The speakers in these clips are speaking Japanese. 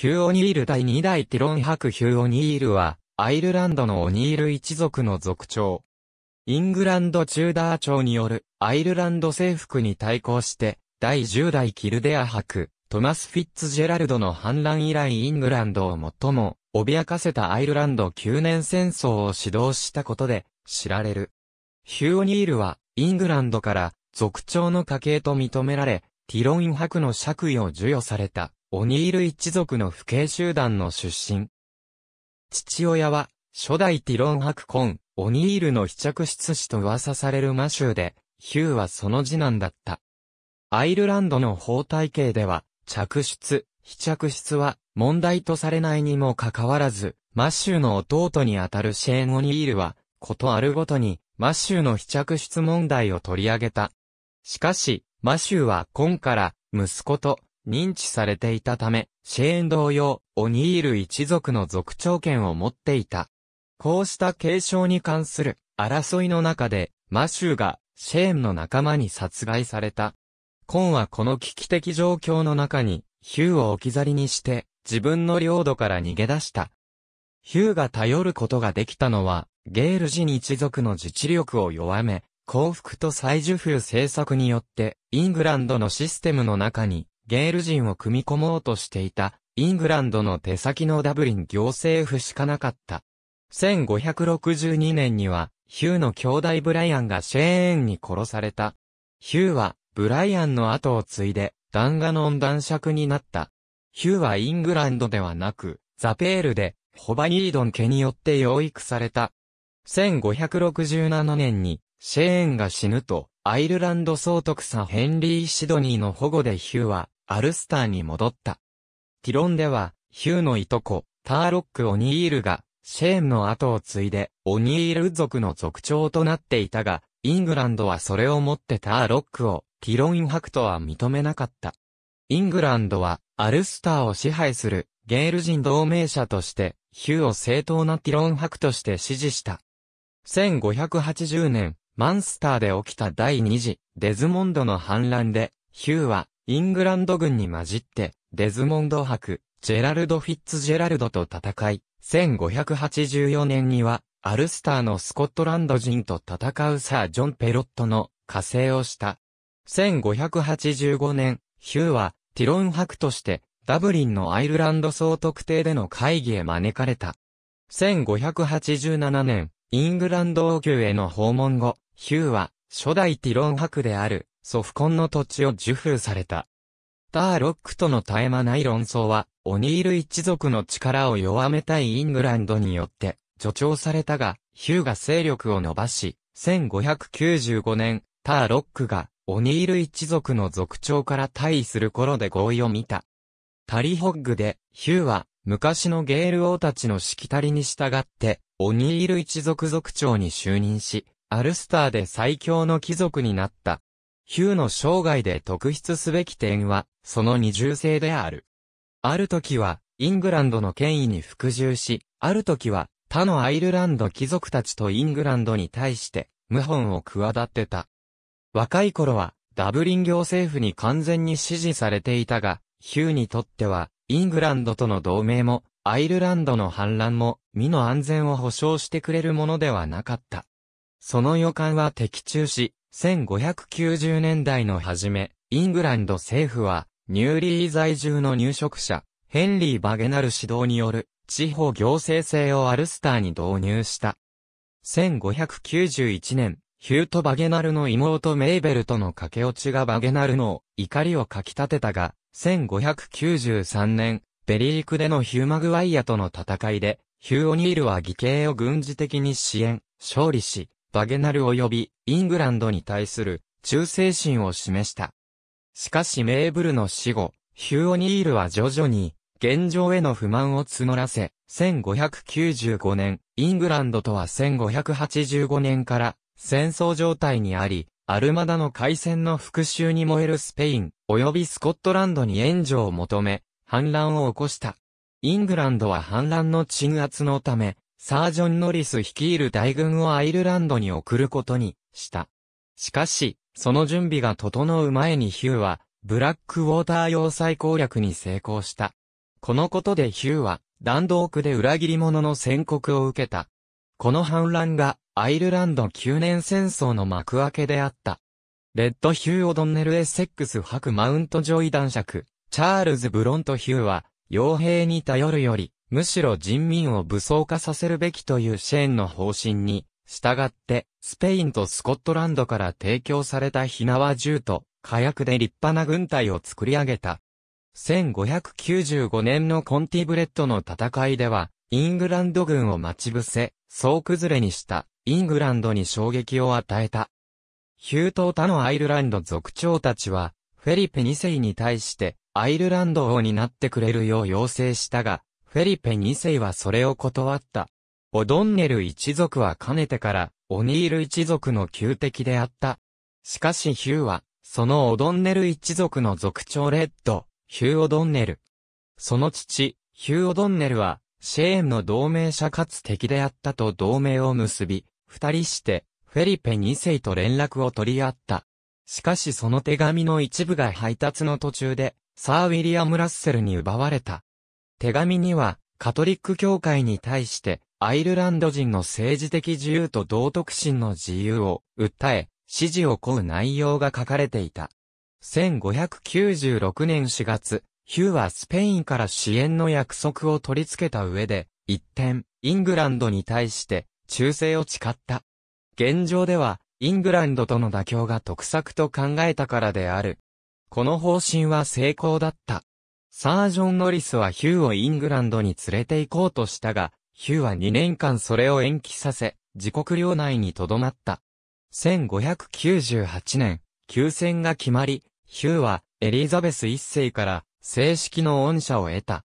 ヒュー・オニール第2代ティロンク・ヒュー・オニールは、アイルランドのオニール一族の族長。イングランドチューダー朝によるアイルランド征服に対抗して、第10代キルデアク、トマス・フィッツジェラルドの反乱以来イングランドを最も脅かせたアイルランド9年戦争を指導したことで知られる。ヒュー・オニールはイングランドから族長の家系と認められ、ティロンクの爵位を授与された。オニール一族の父兄集団の出身。父親は、初代ティロンコ婚、オニールの非着室子と噂されるマシューで、ヒューはその次男だった。アイルランドの法体系では、着出、非着出は問題とされないにもかかわらず、マシューの弟にあたるシェーン・オニールは、ことあるごとに、マシューの非着出問題を取り上げた。しかし、マシューは今から、息子と認知されていたため、シェーン同様、オニール一族の族長権を持っていた。こうした継承に関する争いの中で、マシューがシェーンの仲間に殺害された。コンはこの危機的状況の中に、ヒューを置き去りにして、自分の領土から逃げ出した。ヒューが頼ることができたのは、ゲール人一族の自治力を弱め、幸福と再受封政策によって、イングランドのシステムの中に、ゲール人を組み込もうとしていた、イングランドの手先のダブリン行政府しかなかった。1562年には、ヒューの兄弟ブライアンがシェーンに殺された。ヒューは、ブライアンの後を継いで、ダンガノン男爵になった。ヒューはイングランドではなく、ザペールで、ホバイードン家によって養育された。1567年に、シェーンが死ぬと、アイルランド総督さヘンリー・シドニーの保護でヒューは、アルスターに戻った。ティロンでは、ヒューのいとこ、ターロック・オニールが、シェーンの後を継いで、オニール族の族長となっていたが、イングランドはそれをもってターロックを、ティロン伯とは認めなかった。イングランドは、アルスターを支配する、ゲール人同盟者として、ヒューを正当なティロン伯として支持した。1580年、マンスターで起きた第二次、デズモンドの反乱で、ヒューは、イングランド軍に混じって、デズモンド博、ジェラルド・フィッツジェラルドと戦い、1584年には、アルスターのスコットランド人と戦うサー・ジョン・ペロットの加勢をした。1585年、ヒューは、ティロン博として、ダブリンのアイルランド総特定での会議へ招かれた。1587年、イングランド王宮への訪問後、ヒューは、初代ティロン博である、ソフコンの土地を受封された。ターロックとの絶え間ない論争は、オニール一族の力を弱めたいイングランドによって、助長されたが、ヒューが勢力を伸ばし、1595年、ターロックが、オニール一族の族長から退位する頃で合意を見た。タリホッグで、ヒューは、昔のゲール王たちのしきたりに従って、オニール一族族長に就任し、アルスターで最強の貴族になった。ヒューの生涯で特筆すべき点は、その二重性である。ある時は、イングランドの権威に服従し、ある時は、他のアイルランド貴族たちとイングランドに対して、謀反を企てた。若い頃は、ダブリン行政府に完全に支持されていたが、ヒューにとっては、イングランドとの同盟も、アイルランドの反乱も、身の安全を保障してくれるものではなかった。その予感は的中し、1590年代の初め、イングランド政府は、ニューリー在住の入植者、ヘンリー・バゲナル指導による、地方行政制をアルスターに導入した。1591年、ヒュート・バゲナルの妹メイベルとの駆け落ちがバゲナルの怒りをかき立てたが、1593年、ベリークでのヒューマグワイアとの戦いで、ヒュー・オニールは義兄を軍事的に支援、勝利し、バゲナル及びイングランドに対する忠誠心を示した。しかしメーブルの死後、ヒュー・オニールは徐々に現状への不満を募らせ、1595年、イングランドとは1585年から戦争状態にあり、アルマダの海戦の復讐に燃えるスペイン、及びスコットランドに援助を求め、反乱を起こした。イングランドは反乱の鎮圧のため、サージョン・ノリス率いる大軍をアイルランドに送ることにした。しかし、その準備が整う前にヒューは、ブラックウォーター要塞攻略に成功した。このことでヒューは、弾道区で裏切り者の宣告を受けた。この反乱が、アイルランド9年戦争の幕開けであった。レッド・ヒュー・オドンネル・エセックス・ハク・マウント・ジョイ男爵、チャールズ・ブロント・ヒューは、傭兵に頼るより、むしろ人民を武装化させるべきというシェーンの方針に、従って、スペインとスコットランドから提供された火縄銃と火薬で立派な軍隊を作り上げた。1595年のコンティブレットの戦いでは、イングランド軍を待ち伏せ、総崩れにした、イングランドに衝撃を与えた。ヒュート・他のアイルランド族長たちは、フェリペ2世に対して、アイルランド王になってくれるよう要請したが、フェリペ2世はそれを断った。オドンネル一族はかねてから、オニール一族の旧敵であった。しかしヒューは、そのオドンネル一族の族長レッド、ヒュー・オドンネル。その父、ヒュー・オドンネルは、シェーンの同盟者かつ敵であったと同盟を結び、二人して、フェリペ2世と連絡を取り合った。しかしその手紙の一部が配達の途中で、サー・ウィリアム・ラッセルに奪われた。手紙には、カトリック教会に対して、アイルランド人の政治的自由と道徳心の自由を訴え、支持を請う内容が書かれていた。1596年4月、ヒューはスペインから支援の約束を取り付けた上で、一転、イングランドに対して忠誠を誓った。現状では、イングランドとの妥協が得策と考えたからである。この方針は成功だった。サージョン・ノリスはヒューをイングランドに連れて行こうとしたが、ヒューは2年間それを延期させ、自国領内に留まった。1598年、休戦が決まり、ヒューはエリザベス一世から正式の恩赦を得た。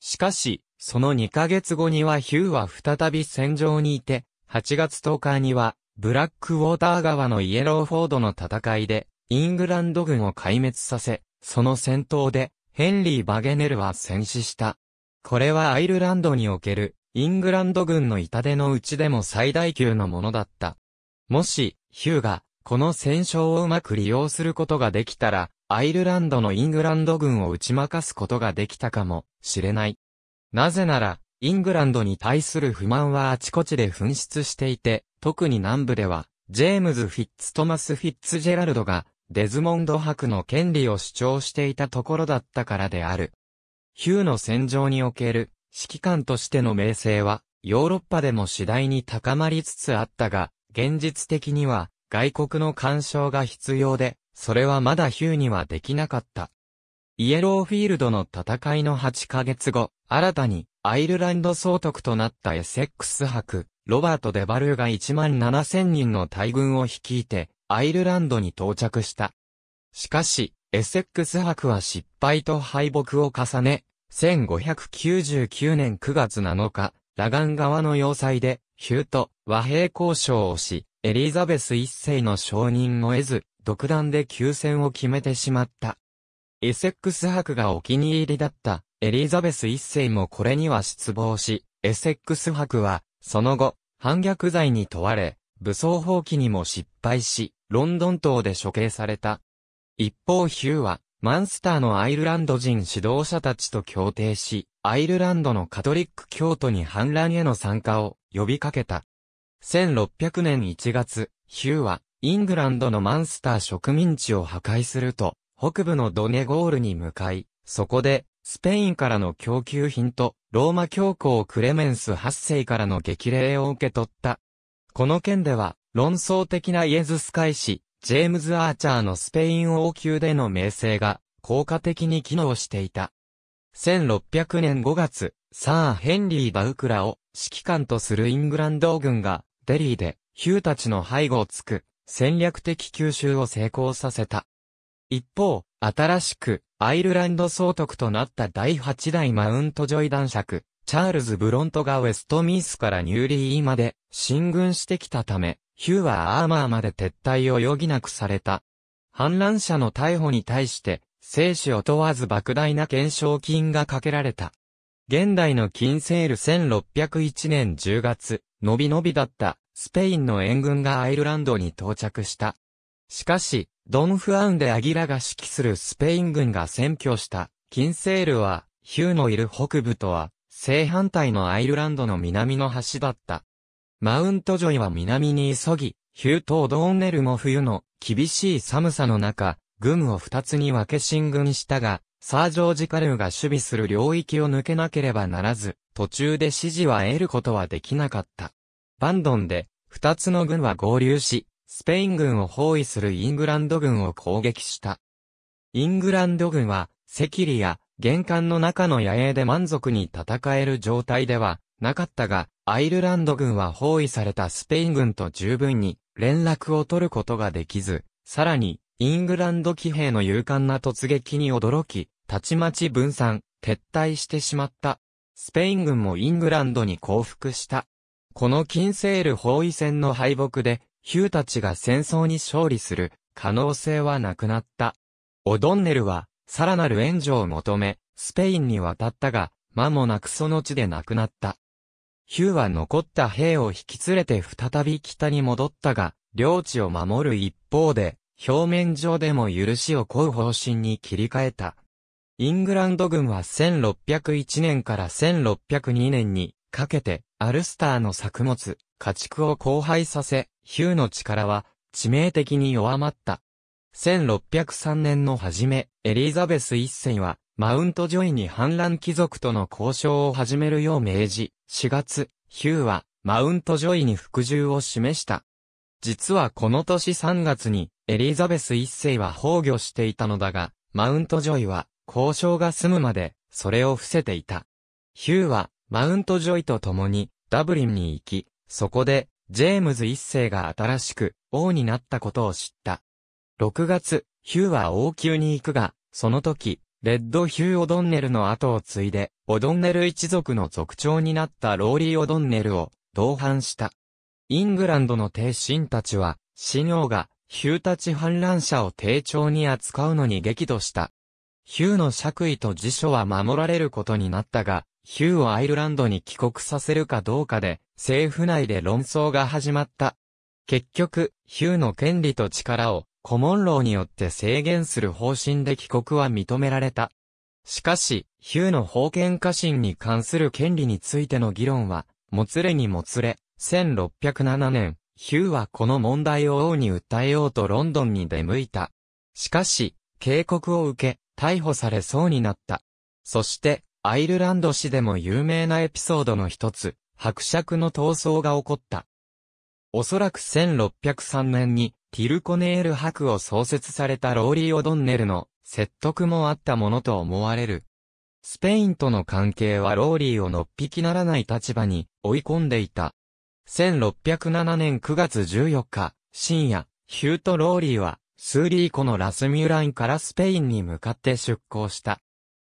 しかし、その2ヶ月後にはヒューは再び戦場にいて、8月10日には、ブラックウォーター川のイエローフォードの戦いで、イングランド軍を壊滅させ、その戦闘で、ヘンリー・バゲネルは戦死した。これはアイルランドにおける、イングランド軍の痛手のうちでも最大級のものだった。もし、ヒューが、この戦勝をうまく利用することができたら、アイルランドのイングランド軍を打ち負かすことができたかもしれない。なぜなら、イングランドに対する不満はあちこちで紛失していて、特に南部では、ジェームズ・フィッツ・トマス・フィッツジェラルドが、デズモンド博の権利を主張していたところだったからである。ヒューの戦場における指揮官としての名声は、ヨーロッパでも次第に高まりつつあったが、現実的には外国の干渉が必要で、それはまだヒューにはできなかった。イエローフィールドの戦いの8ヶ月後、新たにアイルランド総督となったエセックス博、ロバート・デバルーが1万7000人の大軍を率いて、アイルランドに到着した。しかし、エセックス博は失敗と敗北を重ね、1599年9月7日、ラガン側の要塞で、ヒューと和平交渉をし、エリザベス一世の承認を得ず、独断で休戦を決めてしまった。エセックス博がお気に入りだったエリザベス一世もこれには失望し、エセックス博は、その後、反逆罪に問われ、武装放棄にも失敗し、ロンドン島で処刑された。一方ヒューは、マンスターのアイルランド人指導者たちと協定し、アイルランドのカトリック教徒に反乱への参加を呼びかけた。1600年1月、ヒューは、イングランドのマンスター植民地を破壊すると、北部のドネゴールに向かい、そこで、スペインからの供給品と、ローマ教皇クレメンス8世からの激励を受け取ったこの件では、論争的なイエズス会士、ジェームズ・アーチャーのスペイン王宮での名声が、効果的に機能していた。1600年5月、サー・ヘンリー・バウクラを指揮官とするイングランド軍が、デリーで、ヒューたちの背後をつく、戦略的吸収を成功させた。一方、新しく、アイルランド総督となった第8代マウントジョイ男爵、チャールズ・ブロントがウェストミースからニューリーまで進軍してきたため、ヒューはアーマーまで撤退を余儀なくされた。反乱者の逮捕に対して、生死を問わず莫大な懸賞金がかけられた。現代の金セール1601年10月、のびのびだったスペインの援軍がアイルランドに到着した。しかし、ドン・フアンでアギラが指揮するスペイン軍が占拠した金セールは、ヒューのいる北部とは正反対のアイルランドの南の端だった。マウントジョイは南に急ぎ、ヒュート・オドーネルも冬の厳しい寒さの中、軍を二つに分け進軍したが、サージョージ・カルーが守備する領域を抜けなければならず、途中で指示は得ることはできなかった。バンドンで、二つの軍は合流し、スペイン軍を包囲するイングランド軍を攻撃した。イングランド軍は、セキリア、玄関の中の野営で満足に戦える状態ではなかったが、アイルランド軍は包囲されたスペイン軍と十分に連絡を取ることができず、さらに、イングランド騎兵の勇敢な突撃に驚き、たちまち分散、撤退してしまった。スペイン軍もイングランドに降伏した。このキンセール包囲戦の敗北で、ヒューたちが戦争に勝利する可能性はなくなった。オドンネルはさらなる援助を求め、スペインに渡ったが、間もなくその地で亡くなった。ヒューは残った兵を引き連れて再び北に戻ったが、領地を守る一方で、表面上でも許しを請う方針に切り替えた。イングランド軍は1601年から1602年にかけてアルスターの作物、家畜を荒廃させ、ヒューの力は致命的に弱まった。1603年の初め、エリザベス一世は、マウントジョイに反乱貴族との交渉を始めるよう命じ、4月、ヒューは、マウントジョイに服従を示した。実はこの年3月に、エリザベス一世は崩御していたのだが、マウントジョイは、交渉が済むまで、それを伏せていた。ヒューは、マウントジョイと共に、ダブリンに行き、そこで、ジェームズ一世が新しく、王になったことを知った。6月、ヒューは王宮に行くが、その時、レッド・ヒュー・オドンネルの後を継いで、オドンネル一族の族長になったローリー・オドンネルを同伴した。イングランドの帝臣たちは、新王がヒューたち反乱者を丁重に扱うのに激怒した。ヒューの爵位と辞書は守られることになったが、ヒューをアイルランドに帰国させるかどうかで、政府内で論争が始まった。結局、ヒューの権利と力をコモンローによって制限する方針で帰国は認められた。しかし、ヒューの封建家臣に関する権利についての議論は、もつれにもつれ、1607年、ヒューはこの問題を王に訴えようとロンドンに出向いた。しかし、警告を受け、逮捕されそうになった。そして、アイルランド市でも有名なエピソードの一つ、伯爵の闘争が起こった。おそらく1603年に、ティルコネール博を創設されたローリー・オドンネルの説得もあったものと思われる。スペインとの関係はローリーをのっぴきならない立場に追い込んでいた。1607年9月14日、深夜、ヒュート・ローリーは、スーリー湖のラスミューラインからスペインに向かって出港した。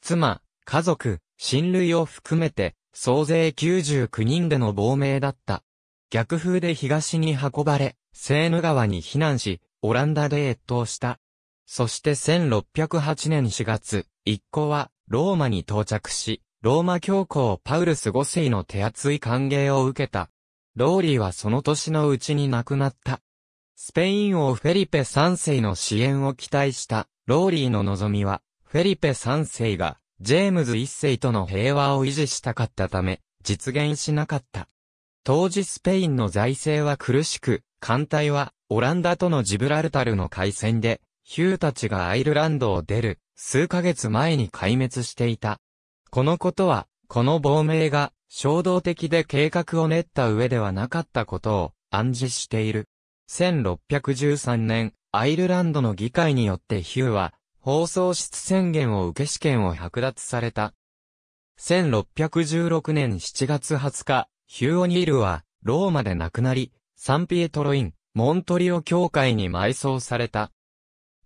妻、家族、親類を含めて、総勢99人での亡命だった。逆風で東に運ばれ、セーヌ川に避難し、オランダで越冬した。そして1608年4月、一行はローマに到着し、ローマ教皇パウルス5世の手厚い歓迎を受けた。ローリーはその年のうちに亡くなった。スペイン王フェリペ3世の支援を期待したローリーの望みは、フェリペ3世がジェームズ1世との平和を維持したかったため、実現しなかった。当時スペインの財政は苦しく、艦隊は、オランダとのジブラルタルの海戦で、ヒューたちがアイルランドを出る、数ヶ月前に壊滅していた。このことは、この亡命が、衝動的で計画を練った上ではなかったことを、暗示している。1613年、アイルランドの議会によってヒューは、放送室宣言を受け試験を剥奪された。1616年7月20日、ヒュー・オニールは、ローマで亡くなり、サンピエトロイン、モントリオ教会に埋葬された。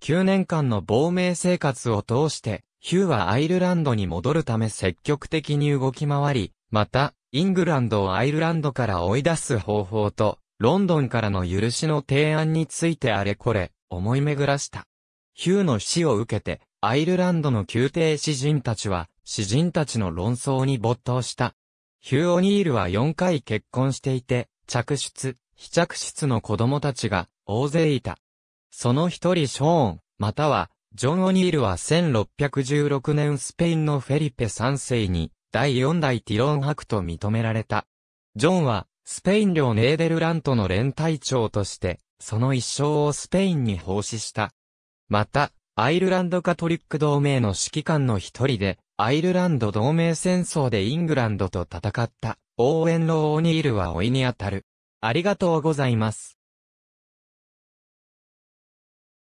9年間の亡命生活を通して、ヒューはアイルランドに戻るため積極的に動き回り、また、イングランドをアイルランドから追い出す方法と、ロンドンからの許しの提案についてあれこれ、思い巡らした。ヒューの死を受けて、アイルランドの宮廷詩人たちは、詩人たちの論争に没頭した。ヒュー・オニールは4回結婚していて、着出、試着室の子供たちが大勢いた。その一人ショーン、またはジョン・オニールは1616年スペインのフェリペ3世に第4代ティロン博と認められた。ジョンはスペイン領ネーデルラントの連隊長としてその一生をスペインに奉仕した。また、アイルランドカトリック同盟の指揮官の一人で、アイルランド同盟戦争でイングランドと戦った、オーウェン・ロー・オニールは老いにあたる。ありがとうございます。